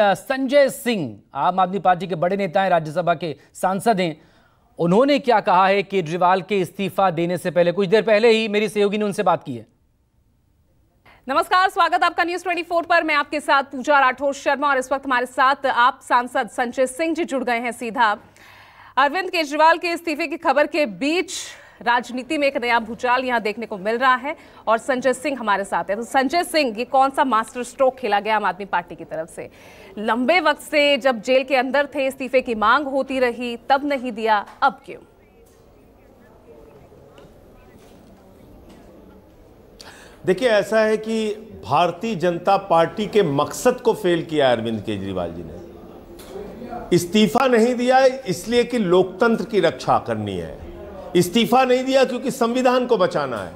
संजय सिंह आम आदमी पार्टी के बड़े नेता हैं राज्यसभा के सांसद हैं उन्होंने क्या कहा है केजरीवाल के इस्तीफा देने से पहले कुछ देर पहले ही मेरी सहयोगी ने उनसे बात की है नमस्कार स्वागत आपका न्यूज 24 पर मैं आपके साथ पूजा राठौर शर्मा और इस वक्त हमारे साथ आप सांसद संजय सिंह जी जुड़ गए हैं सीधा अरविंद केजरीवाल के इस्तीफे की खबर के बीच राजनीति में एक नया भूचाल यहाँ देखने को मिल रहा है और संजय सिंह हमारे साथ है तो संजय सिंह ये कौन सा मास्टर स्ट्रोक खेला गया आम आदमी पार्टी की तरफ से लंबे वक्त से जब जेल के अंदर थे इस्तीफे की मांग होती रही तब नहीं दिया अब क्यों देखिए ऐसा है कि भारतीय जनता पार्टी के मकसद को फेल किया अरविंद केजरीवाल जी ने इस्तीफा नहीं दिया इसलिए कि लोकतंत्र की रक्षा करनी है इस्तीफा नहीं दिया क्योंकि संविधान को बचाना है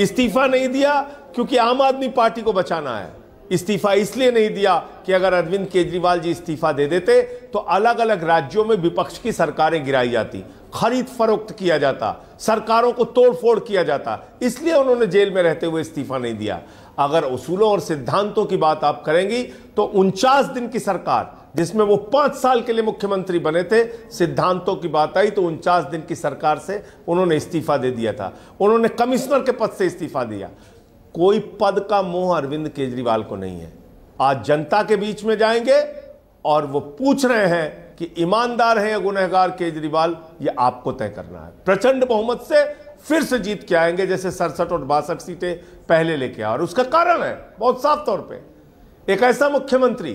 इस्तीफा नहीं दिया क्योंकि आम आदमी पार्टी को बचाना है इस्तीफा इसलिए नहीं दिया कि अगर अरविंद केजरीवाल जी इस्तीफा दे देते तो अलग अलग राज्यों में विपक्ष की सरकारें गिराई जाती खरीद फरोख्त किया जाता सरकारों को तोड़फोड़ किया जाता इसलिए उन्होंने जेल में रहते हुए इस्तीफा नहीं दिया अगर उसूलों और सिद्धांतों की बात आप करेंगी तो उनचास दिन की सरकार जिसमें वो पांच साल के लिए मुख्यमंत्री बने थे सिद्धांतों की बात आई तो उनचास दिन की सरकार से उन्होंने इस्तीफा दे दिया था उन्होंने कमिश्नर के पद से इस्तीफा दिया कोई पद का मोह अरविंद केजरीवाल को नहीं है आज जनता के बीच में जाएंगे और वो पूछ रहे हैं कि ईमानदार है या गुनहगार केजरीवाल ये आपको तय करना है प्रचंड बहुमत से फिर से जीत के आएंगे जैसे सड़सठ और बासठ सीटें पहले लेके आए और उसका कारण है बहुत साफ तौर पे एक ऐसा मुख्यमंत्री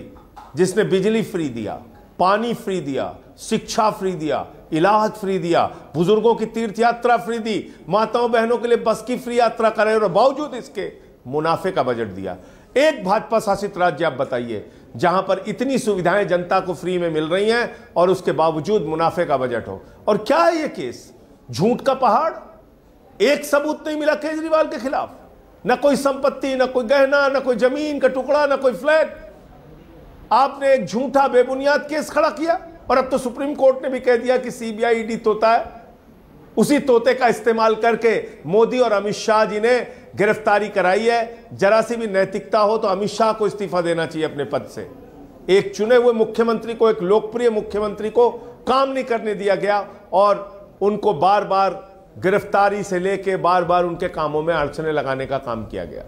जिसने बिजली फ्री दिया पानी फ्री दिया शिक्षा फ्री दिया इलाज फ्री दिया बुजुर्गों की तीर्थ यात्रा फ्री दी माताओं बहनों के लिए बस की फ्री यात्रा कराई और बावजूद इसके मुनाफे का बजट दिया एक भाजपा शासित राज्य आप बताइए जहां पर इतनी सुविधाएं जनता को फ्री में मिल रही हैं और उसके बावजूद मुनाफे का बजट हो और क्या है ये केस झूठ का पहाड़ एक सबूत नहीं मिला केजरीवाल के खिलाफ ना कोई संपत्ति ना कोई गहना ना कोई जमीन का टुकड़ा ना कोई फ्लैट आपने एक झूठा बेबुनियाद केस खड़ा किया और अब तो सुप्रीम कोर्ट ने भी कह दिया कि सीबीआई ईडी e तोता है उसी तोते का इस्तेमाल करके मोदी और अमित शाह जी ने गिरफ्तारी कराई है जरा सी भी नैतिकता हो तो अमित शाह को इस्तीफा देना चाहिए अपने पद से एक चुने हुए मुख्यमंत्री को एक लोकप्रिय मुख्यमंत्री को काम नहीं करने दिया गया और उनको बार बार गिरफ्तारी से लेके बार बार उनके कामों में अड़चने लगाने का काम किया गया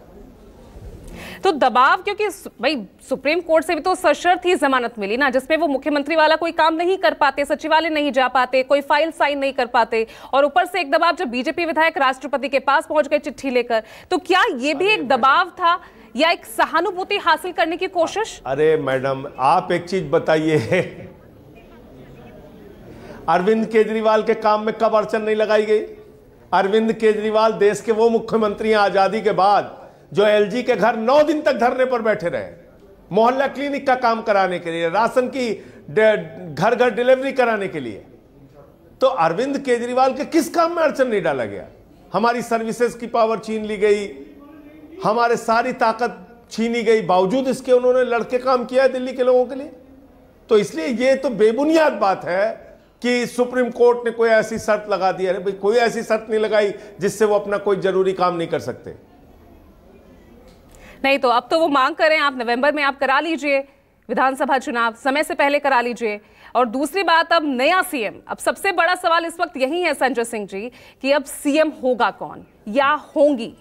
तो दबाव क्योंकि भाई सुप्रीम कोर्ट से भी तो सशर्त ही जमानत मिली ना जिसमें वो मुख्यमंत्री वाला कोई काम नहीं कर पाते सचिवालय नहीं जा पाते कोई फाइल साइन नहीं कर पाते और ऊपर से एक दबाव जब बीजेपी विधायक राष्ट्रपति के पास पहुंच गए चिट्ठी लेकर तो क्या ये भी एक दबाव था या एक सहानुभूति हासिल करने की कोशिश अरे मैडम आप एक चीज बताइए अरविंद केजरीवाल के काम में कब अड़चन नहीं लगाई गई अरविंद केजरीवाल देश के वो मुख्यमंत्री हैं आज़ादी के बाद जो एलजी के घर नौ दिन तक धरने पर बैठे रहे मोहल्ला क्लिनिक का काम कराने के लिए राशन की घर घर डिलीवरी कराने के लिए तो अरविंद केजरीवाल के किस काम में अड़चन नहीं डाला गया हमारी सर्विसेज की पावर छीन ली गई हमारे सारी ताकत छीनी गई बावजूद इसके उन्होंने लड़के काम किया है दिल्ली के लोगों के लिए तो इसलिए ये तो बेबुनियाद बात है कि सुप्रीम कोर्ट ने कोई ऐसी शर्त लगा दी अरे भाई कोई ऐसी शर्त नहीं लगाई जिससे वो अपना कोई जरूरी काम नहीं कर सकते नहीं तो अब तो वो मांग करें आप नवंबर में आप करा लीजिए विधानसभा चुनाव समय से पहले करा लीजिए और दूसरी बात अब नया सीएम अब सबसे बड़ा सवाल इस वक्त यही है संजय सिंह जी कि अब सीएम होगा कौन या होंगी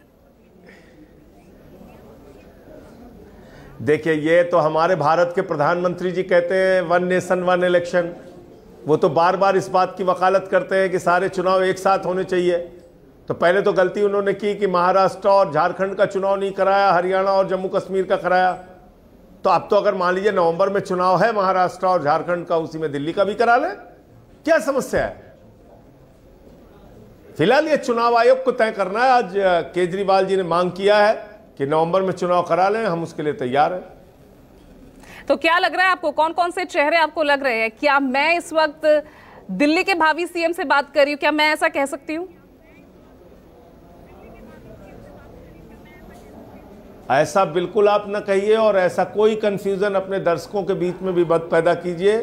देखिए ये तो हमारे भारत के प्रधानमंत्री जी कहते हैं वन नेशन वन इलेक्शन वो तो बार बार इस बात की वकालत करते हैं कि सारे चुनाव एक साथ होने चाहिए तो पहले तो गलती उन्होंने की कि महाराष्ट्र और झारखंड का चुनाव नहीं कराया हरियाणा और जम्मू कश्मीर का कराया तो अब तो अगर मान लीजिए नवंबर में चुनाव है महाराष्ट्र और झारखंड का उसी में दिल्ली का भी करा लें क्या समस्या है फिलहाल ये चुनाव आयोग को तय करना है आज केजरीवाल जी ने मांग किया है कि नवंबर में चुनाव करा लें हम उसके लिए तैयार हैं तो क्या लग रहा है आपको कौन कौन से चेहरे आपको लग रहे हैं क्या मैं इस वक्त दिल्ली के भावी सीएम से बात कर रही हूं क्या मैं ऐसा कह सकती हूँ ऐसा बिल्कुल आप न कहिए और ऐसा कोई कन्फ्यूज़न अपने दर्शकों के बीच में भी मत पैदा कीजिए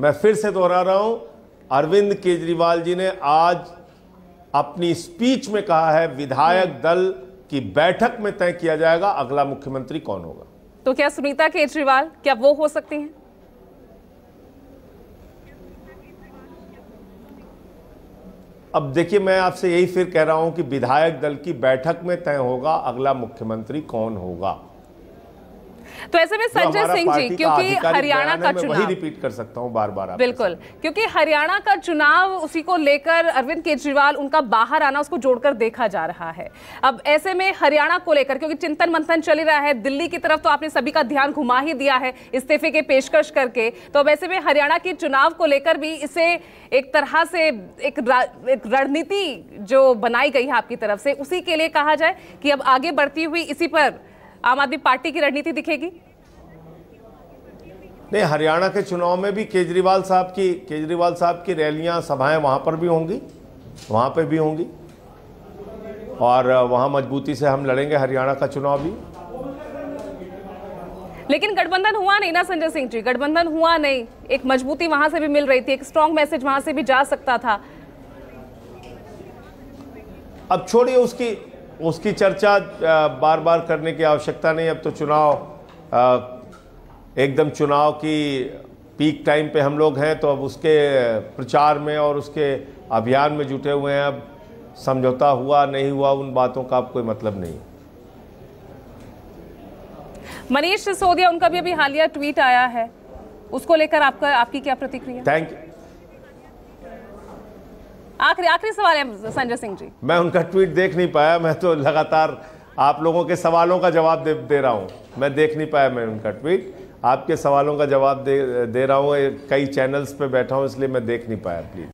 मैं फिर से दोहरा रहा हूँ अरविंद केजरीवाल जी ने आज अपनी स्पीच में कहा है विधायक हम्म। दल की बैठक में तय किया जाएगा अगला मुख्यमंत्री कौन होगा तो क्या सुनीता केजरीवाल क्या वो हो सकती हैं अब देखिए मैं आपसे यही फिर कह रहा हूं कि विधायक दल की बैठक में तय होगा अगला मुख्यमंत्री कौन होगा तो ऐसे में तो संजय सिंह जी क्योंकि हरियाणा का चुनाव वही रिपीट कर सकता हूँ बार बार बिल्कुल क्योंकि हरियाणा का चुनाव उसी को लेकर अरविंद केजरीवाल उनका बाहर आना उसको जोड़कर देखा जा रहा है अब ऐसे में हरियाणा को लेकर क्योंकि चिंतन मंथन चल रहा है दिल्ली की तरफ तो आपने सभी का ध्यान घुमा ही दिया है इस्तीफे के पेशकश करके तो अब ऐसे में हरियाणा के चुनाव को लेकर भी इसे एक तरह से एक रणनीति जो बनाई गई है आपकी तरफ से उसी के लिए कहा जाए कि अब आगे बढ़ती हुई इसी पर आम आदमी पार्टी की रणनीति दिखेगी नहीं हरियाणा के चुनाव में भी केजरीवाल साहब की केजरीवाल साहब की रैलियां सभाएं वहां पर भी होंगी वहां पे भी होंगी और वहां मजबूती से हम लड़ेंगे हरियाणा का चुनाव भी लेकिन गठबंधन हुआ नहीं ना संजय सिंह जी गठबंधन हुआ नहीं एक मजबूती वहां से भी मिल रही थी एक स्ट्रॉन्ग मैसेज वहां से भी जा सकता था अब छोड़िए उसकी उसकी चर्चा बार बार करने की आवश्यकता नहीं अब तो चुनाव एकदम चुनाव की पीक टाइम पे हम लोग हैं तो अब उसके प्रचार में और उसके अभियान में जुटे हुए हैं अब समझौता हुआ नहीं हुआ उन बातों का अब कोई मतलब नहीं मनीष सिसोदिया उनका भी अभी हालिया ट्वीट आया है उसको लेकर आपका आपकी क्या प्रतिक्रिया थैंक यू आखिरी आखिरी सवाल है संजय सिंह जी मैं उनका ट्वीट देख नहीं पाया मैं तो लगातार आप लोगों के सवालों का जवाब दे, दे रहा हूँ मैं देख नहीं पाया मैं उनका ट्वीट आपके सवालों का जवाब दे दे रहा हूँ कई चैनल्स पे बैठा हूँ इसलिए मैं देख नहीं पाया प्लीज़